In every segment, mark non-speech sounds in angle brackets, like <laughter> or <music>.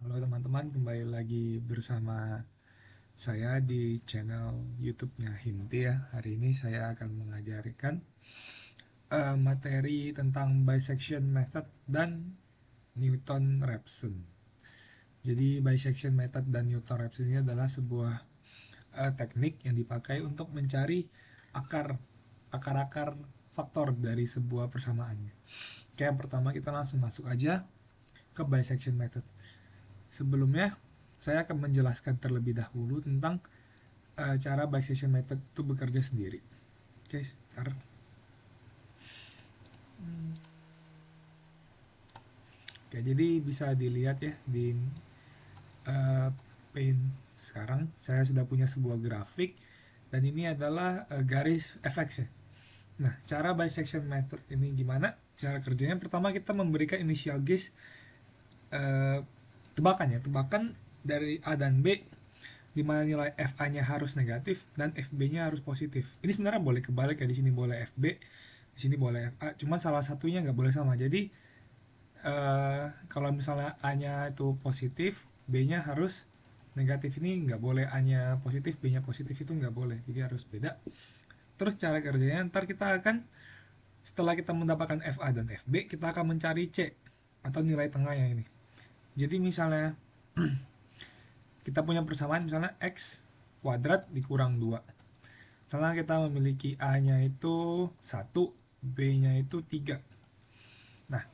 Halo teman-teman, kembali lagi bersama saya di channel YouTube-nya Himti ya. Hari ini saya akan mengajarkan uh, materi tentang bisection method dan Newton Raphson. Jadi bisection method dan Newton Raphson ini adalah sebuah uh, teknik yang dipakai untuk mencari akar akar-akar faktor dari sebuah persamaannya. Oke, yang pertama kita langsung masuk aja ke bisection method. Sebelumnya, saya akan menjelaskan terlebih dahulu tentang uh, cara buy session method itu bekerja sendiri. Oke, okay, sebentar. Oke, jadi bisa dilihat ya di uh, Paint sekarang saya sudah punya sebuah grafik dan ini adalah uh, garis FX ya. Nah, cara bisection method ini gimana? Cara kerjanya pertama kita memberikan initial guess. uh, tebakan ya tebakan dari A dan B di mana nilai FA-nya harus negatif dan FB-nya harus positif. Ini sebenarnya boleh kebalik ya di sini boleh FB, di sini boleh FA, cuma salah satunya nggak boleh sama. Jadi uh, kalau misalnya A-nya itu positif, B-nya harus negatif ini nggak boleh A-nya positif, B-nya positif itu nggak boleh. Jadi harus beda. Terus cara kerjanya ntar kita akan setelah kita mendapatkan FA dan FB, kita akan mencari C atau nilai tengah tengahnya ini. Jadi misalnya <clears throat> kita punya persamaan misalnya x kuadrat dikurang 2. Misalnya kita memiliki A-nya itu 1, B-nya itu 3. Nah,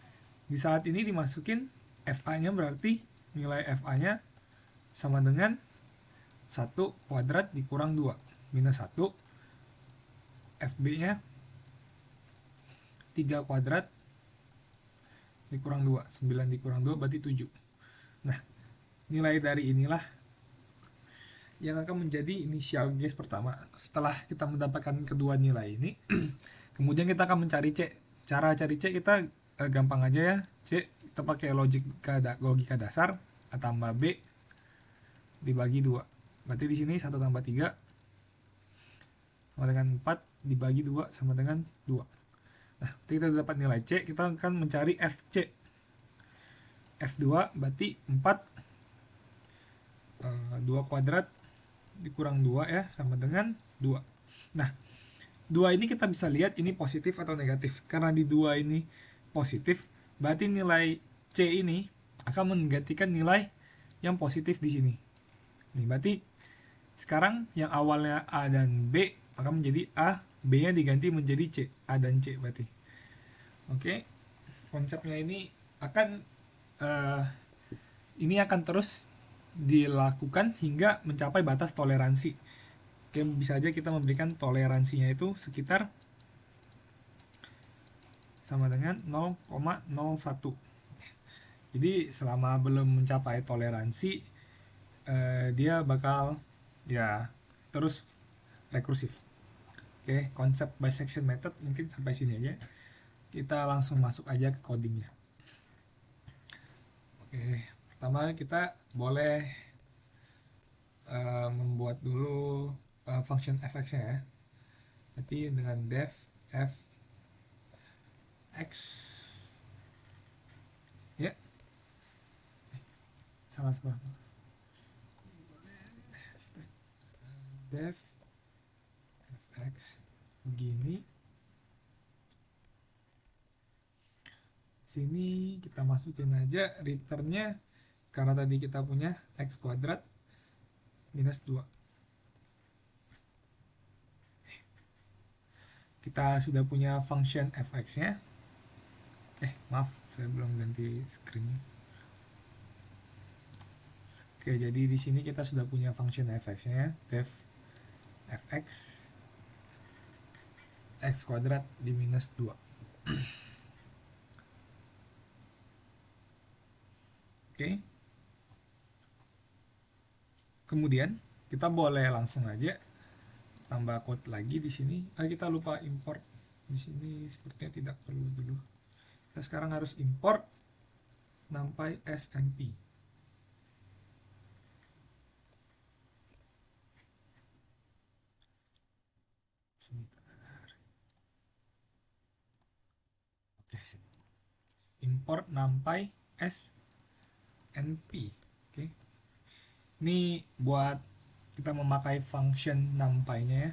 di saat ini dimasukin FA-nya berarti nilai FA-nya sama dengan 1 kuadrat dikurang 2. Minus 1, FB-nya 3 kuadrat dikurang 2. 9 dikurang 2 berarti 7. Nah, nilai dari inilah yang akan menjadi inisial guess pertama. Setelah kita mendapatkan kedua nilai ini, <clears throat> kemudian kita akan mencari C. Cara cari C kita eh, gampang aja ya. C kita pakai logika, logika dasar A tambah B dibagi 2. Berarti di sini 1 tambah 3 sama dengan 4 dibagi 2 sama dengan 2. Nah, kita dapat nilai C, kita akan mencari FC. F2 berarti 4 2 eh, kuadrat dikurang 2 ya sama dengan 2. Nah, 2 ini kita bisa lihat ini positif atau negatif. Karena di 2 ini positif, berarti nilai C ini akan menggantikan nilai yang positif di sini. ini berarti sekarang yang awalnya A dan B akan menjadi A, B-nya diganti menjadi C. A dan C berarti. Oke, konsepnya ini akan uh, ini akan terus dilakukan hingga mencapai batas toleransi. Oke, bisa aja kita memberikan toleransinya itu sekitar sama dengan 0,01. Jadi selama belum mencapai toleransi, uh, dia bakal ya terus rekursif. Oke, konsep bisection method mungkin sampai sini aja. Kita langsung masuk aja ke codingnya. Oke, eh, pertama kita boleh uh, membuat dulu uh, function fx-nya ya. Berarti dengan def f x ya. Yeah. Salah salah. Def fx begini sini kita masukin aja returnnya karena tadi kita punya x kuadrat minus 2 kita sudah punya function fx nya eh maaf saya belum ganti screen oke jadi di sini kita sudah punya function fx nya def fx x kuadrat di minus 2 <clears throat> Oke. Kemudian kita boleh langsung aja tambah code lagi di sini. Ah, kita lupa import di sini sepertinya tidak perlu dulu. Kita sekarang harus import numpy SMP. Oke, Import numpy S np, Oke. Okay. Ini buat kita memakai function numpy-nya ya.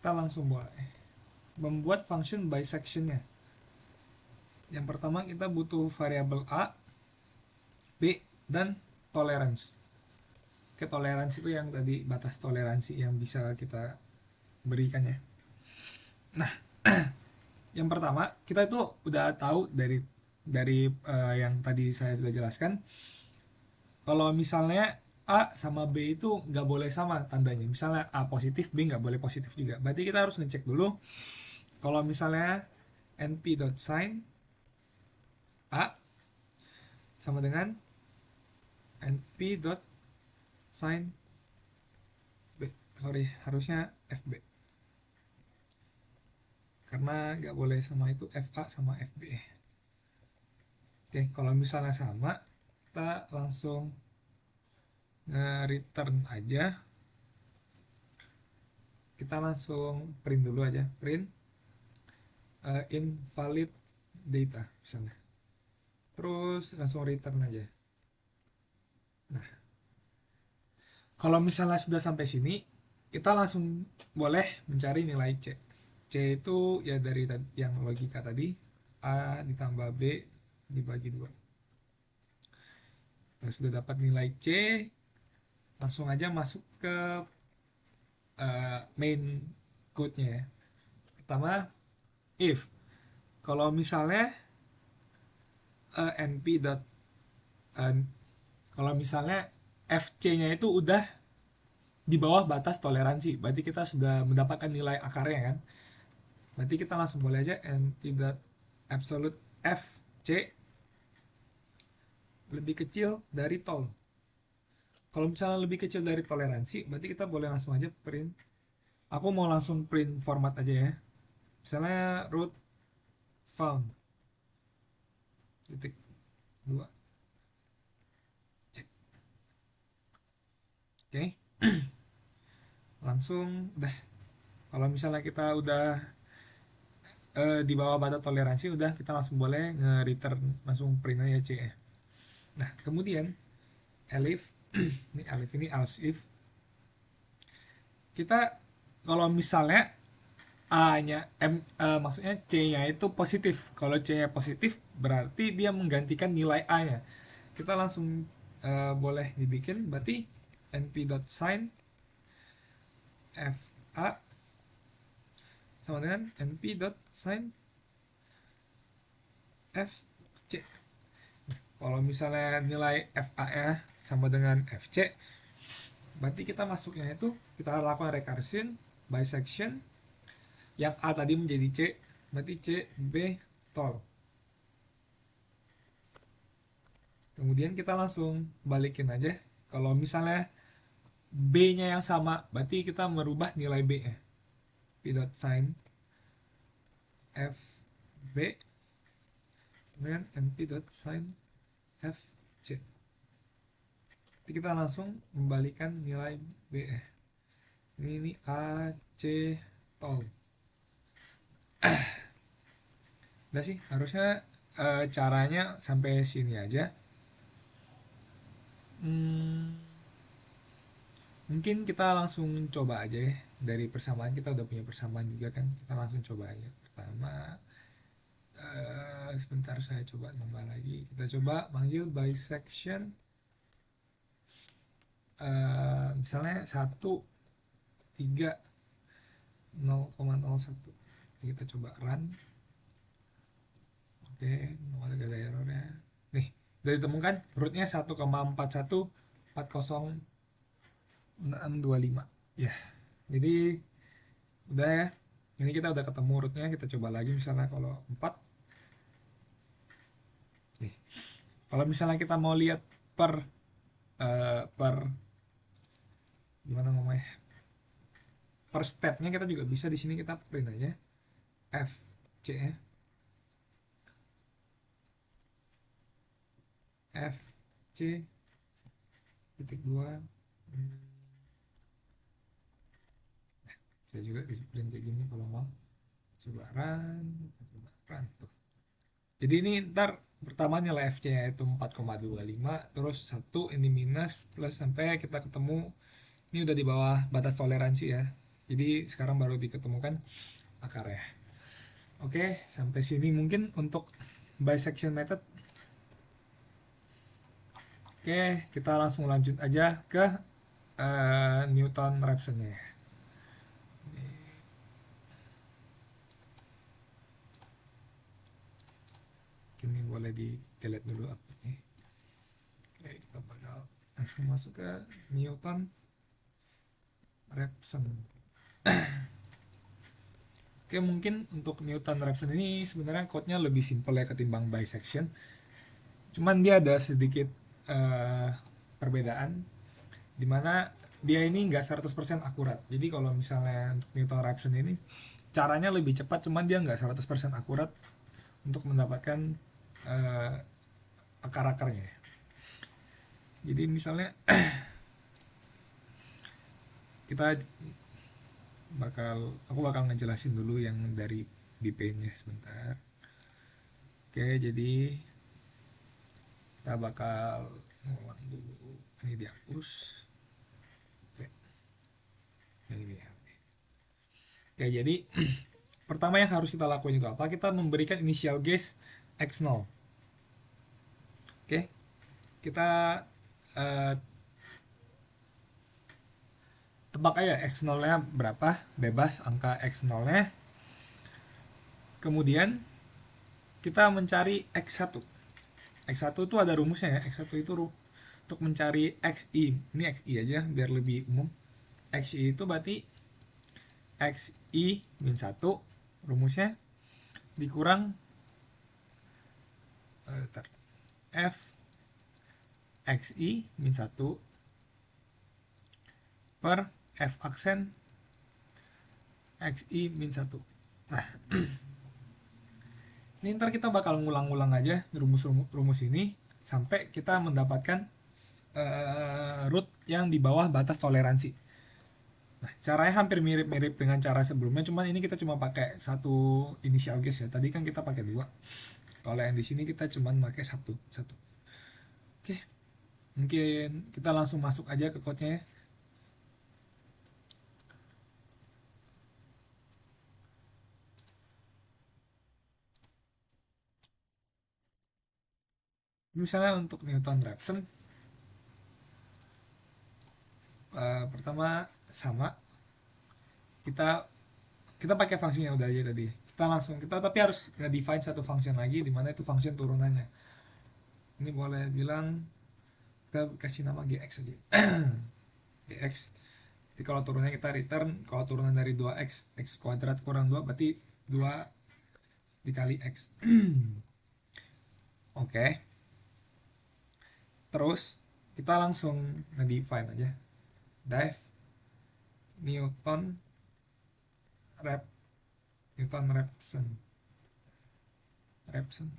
Kita langsung buat eh, membuat function bisection-nya. Yang pertama kita butuh variabel A, B, dan tolerance. Oke, toleransi itu yang tadi batas toleransi yang bisa kita berikan ya. Nah, <clears throat> yang pertama kita itu udah tahu dari dari uh, yang tadi saya sudah jelaskan kalau misalnya A sama B itu nggak boleh sama tandanya misalnya A positif B nggak boleh positif juga berarti kita harus ngecek dulu kalau misalnya np dot np.sign A sama dengan np np.sign B sorry harusnya FB karena nggak boleh sama itu FA sama FB Oke, kalau misalnya sama, kita langsung eh, return aja. Kita langsung print dulu aja, print uh, invalid data misalnya. Terus langsung return aja. Nah, kalau misalnya sudah sampai sini, kita langsung boleh mencari nilai C. C itu ya dari yang logika tadi, A ditambah B dibagi dua. Nah, sudah dapat nilai C, langsung aja masuk ke uh, main code-nya ya. Pertama, if. Kalau misalnya uh, np. Dot, uh, kalau misalnya fc-nya itu udah di bawah batas toleransi, berarti kita sudah mendapatkan nilai akarnya kan. Berarti kita langsung boleh aja np. Dot absolute fc lebih kecil dari tol. Kalau misalnya lebih kecil dari toleransi, berarti kita boleh langsung aja print. Aku mau langsung print format aja ya. Misalnya root found. Titik dua Cek. Oke. Okay. <clears throat> langsung udah. Kalau misalnya kita udah eh, di bawah batas toleransi udah kita langsung boleh nge-return langsung print aja C ya. Nah, kemudian elif <clears throat> ini elif ini else if kita kalau misalnya A-nya M uh, e, maksudnya C-nya itu positif. Kalau C-nya positif berarti dia menggantikan nilai A-nya. Kita langsung uh, boleh dibikin berarti np.sign fa sama dengan np.sign f kalau misalnya nilai FA sama dengan FC, berarti kita masuknya itu kita lakukan recursion, bisection, yang A tadi menjadi C, berarti C, B, tol. Kemudian kita langsung balikin aja. Kalau misalnya B-nya yang sama, berarti kita merubah nilai B-nya. P dot sign F B kemudian NP dot sign C. Jadi kita langsung membalikan nilai B. E. Ini, ini A, C, tol. Udah sih, harusnya e, caranya sampai sini aja. Hmm, mungkin kita langsung coba aja ya. Dari persamaan kita udah punya persamaan juga kan. Kita langsung coba aja. Pertama, Eh, sebentar saya coba nambah lagi kita coba panggil by section uh, misalnya 1 3 0,01 kita coba run oke okay, ada errornya nih udah ditemukan rootnya 1,41 40625 ya yeah. jadi udah ya ini kita udah ketemu rootnya kita coba lagi misalnya kalau 4 Kalau misalnya kita mau lihat per uh, per gimana ngomongnya per stepnya kita juga bisa di sini kita print aja F C ya C titik dua hmm. saya juga bisa print kayak gini kalau mau coba run coba run jadi ini ntar pertama nilai F nya itu 4,25 terus satu ini minus plus sampai kita ketemu ini udah di bawah batas toleransi ya jadi sekarang baru diketemukan akar ya oke sampai sini mungkin untuk bisection method oke kita langsung lanjut aja ke uh, Newton Raphson ya ini boleh di delete dulu nih oke kita bakal langsung masuk ke Newton Repson <clears throat> oke mungkin untuk Newton Repson ini sebenarnya code lebih simple ya ketimbang bisection cuman dia ada sedikit uh, perbedaan dimana dia ini nggak 100% akurat jadi kalau misalnya untuk Newton Repson ini caranya lebih cepat cuman dia nggak 100% akurat untuk mendapatkan uh, eh, akar-akarnya jadi misalnya <clears throat> kita bakal aku bakal ngejelasin dulu yang dari DP-nya sebentar oke jadi kita bakal ngulang dulu ini dihapus oke yang ini ya oke jadi <clears throat> pertama yang harus kita lakukan itu apa kita memberikan inisial guys x0. Oke, kita uh, tebak aja x0-nya berapa, bebas angka x0-nya. Kemudian kita mencari x1. x1 itu ada rumusnya ya, x1 itu ru untuk mencari xi. Ini xi aja biar lebih umum. xi itu berarti xi min 1 rumusnya dikurang Eh, ter f xi min 1 per f aksen xi min 1 nah <clears throat> ini ntar kita bakal ngulang-ngulang aja rumus-rumus ini sampai kita mendapatkan uh, root yang di bawah batas toleransi nah caranya hampir mirip-mirip dengan cara sebelumnya cuman ini kita cuma pakai satu inisial guess ya tadi kan kita pakai dua kalau yang di sini kita cuman pakai satu satu oke okay. mungkin kita langsung masuk aja ke code-nya ya. misalnya untuk Newton Raphson uh, eh, pertama sama kita kita pakai fungsinya udah aja tadi kita langsung kita tapi harus define satu function lagi di mana itu function turunannya ini boleh bilang kita kasih nama gx aja <clears throat> gx jadi kalau turunnya kita return kalau turunan dari 2x x kuadrat kurang 2 berarti 2 dikali x <clears throat> oke okay. terus kita langsung ngedefine aja dive newton rep Newton kan Repson Repson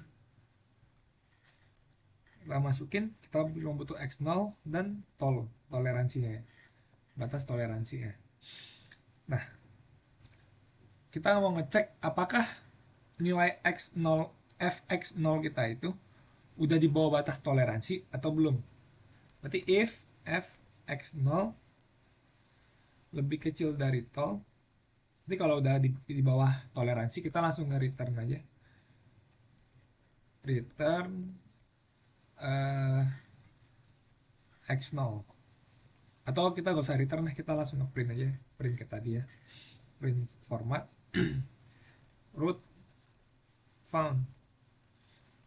kita masukin kita cuma butuh x0 dan tol toleransinya ya batas toleransinya nah kita mau ngecek apakah nilai x0 fx0 kita itu udah di bawah batas toleransi atau belum berarti if fx0 lebih kecil dari tol Nanti kalau udah di, di bawah toleransi kita langsung nge-return aja. Return uh, eh, x0. Atau kita gak usah return, kita langsung nge-print aja. Print ke tadi ya. Print format. <clears throat> root found.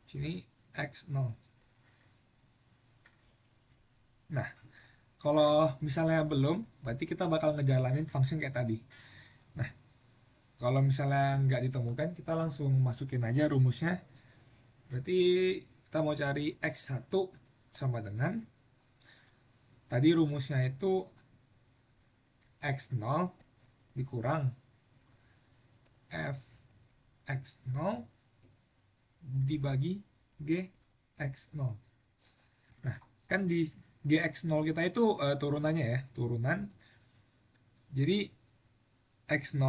Sini x0. Nah, kalau misalnya belum, berarti kita bakal ngejalanin function kayak tadi. Kalau misalnya nggak ditemukan, kita langsung masukin aja rumusnya. Berarti kita mau cari X1 sama dengan, tadi rumusnya itu X0 dikurang F X0 dibagi G X0. Nah, kan di G x 0 kita itu uh, turunannya ya, turunan. Jadi X0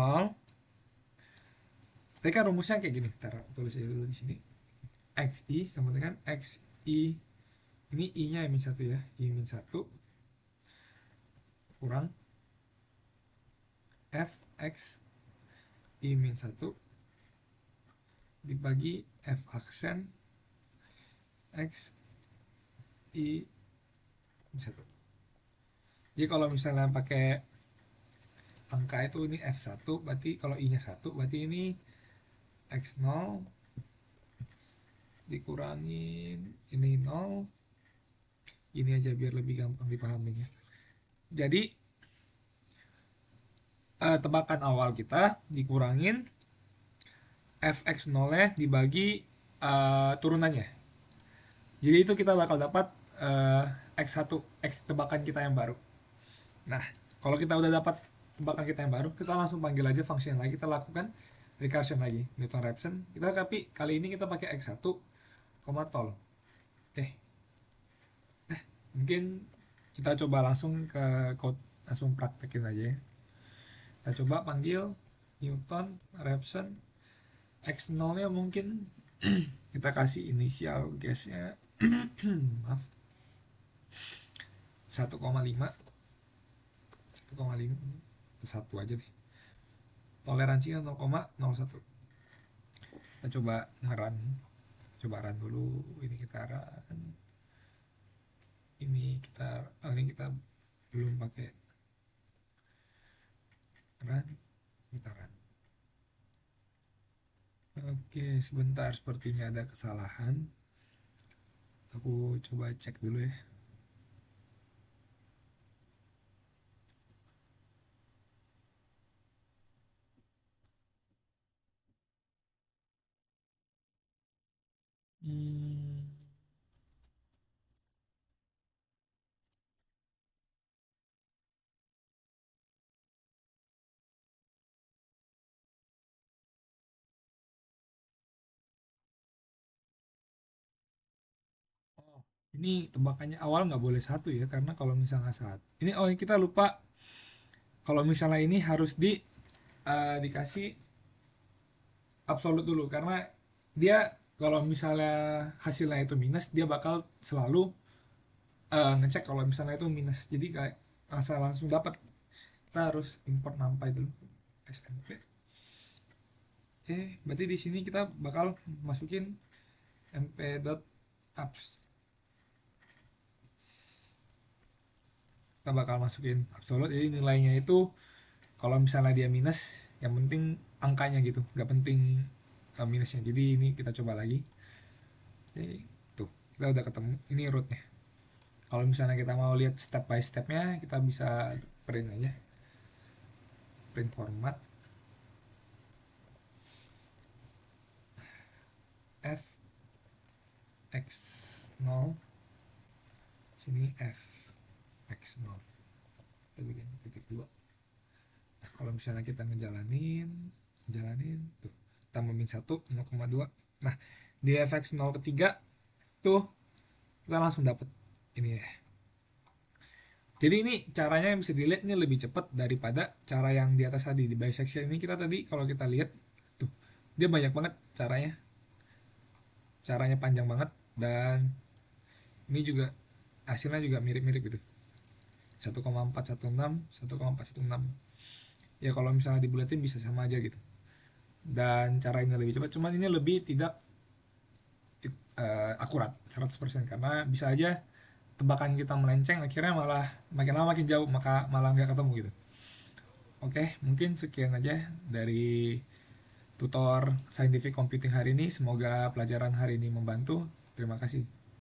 tapi kan rumusnya kayak gini. taruh tulis dulu di sini. X i sama dengan X i Ini I-nya min satu ya. I min satu kurang f x i min satu dibagi f aksen x i min satu. jadi kalau misalnya pakai angka itu ini f1 berarti kalau i nya satu, berarti ini x0 dikurangin ini 0 ini aja biar lebih gampang dipahaminya jadi eh, tebakan awal kita dikurangin fx 0 nya dibagi eh, turunannya jadi itu kita bakal dapat eh, x1 x tebakan kita yang baru nah kalau kita udah dapat tebakan kita yang baru kita langsung panggil aja fungsi yang lagi kita lakukan recursion lagi Newton Raphson kita tapi kali ini kita pakai x1 koma tol oke nah mungkin kita coba langsung ke code langsung praktekin aja ya kita coba panggil Newton Raphson x0 nya mungkin <clears throat> kita kasih inisial guess nya <clears throat> maaf 1,5 1,5 satu aja deh toleransinya kan 0,01 kita coba ngeran coba run dulu ini kita run ini kita oh ini kita belum pakai run kita run oke sebentar sepertinya ada kesalahan aku coba cek dulu ya Hmm. Oh, ini tebakannya awal nggak boleh satu ya, karena kalau misalnya saat ini oh kita lupa kalau misalnya ini harus di uh, dikasih absolut dulu karena dia kalau misalnya hasilnya itu minus dia bakal selalu uh, ngecek kalau misalnya itu minus jadi kayak asal langsung dapat kita harus import numpy dulu SMP oke okay, berarti di sini kita bakal masukin dot mp.apps kita bakal masukin absolut. jadi nilainya itu kalau misalnya dia minus yang penting angkanya gitu nggak penting uh, minusnya jadi ini kita coba lagi jadi, tuh kita udah ketemu ini rootnya kalau misalnya kita mau lihat step by stepnya kita bisa print aja print format f x 0 sini f x 0 kita bikin titik dua nah, kalau misalnya kita ngejalanin jalanin tuh tambah min 1, 0,2. Nah, di fx 0 ketiga, tuh kita langsung dapat ini ya. Jadi ini caranya yang bisa dilihat ini lebih cepat daripada cara yang di atas tadi. Di bisection ini kita tadi kalau kita lihat, tuh, dia banyak banget caranya. Caranya panjang banget dan ini juga hasilnya juga mirip-mirip gitu. 1,416, 1,416. Ya kalau misalnya dibulatin bisa sama aja gitu dan cara ini lebih cepat cuman ini lebih tidak it, uh, akurat 100% karena bisa aja tebakan kita melenceng akhirnya malah makin lama makin jauh maka malah nggak ketemu gitu oke okay, mungkin sekian aja dari tutor scientific computing hari ini semoga pelajaran hari ini membantu terima kasih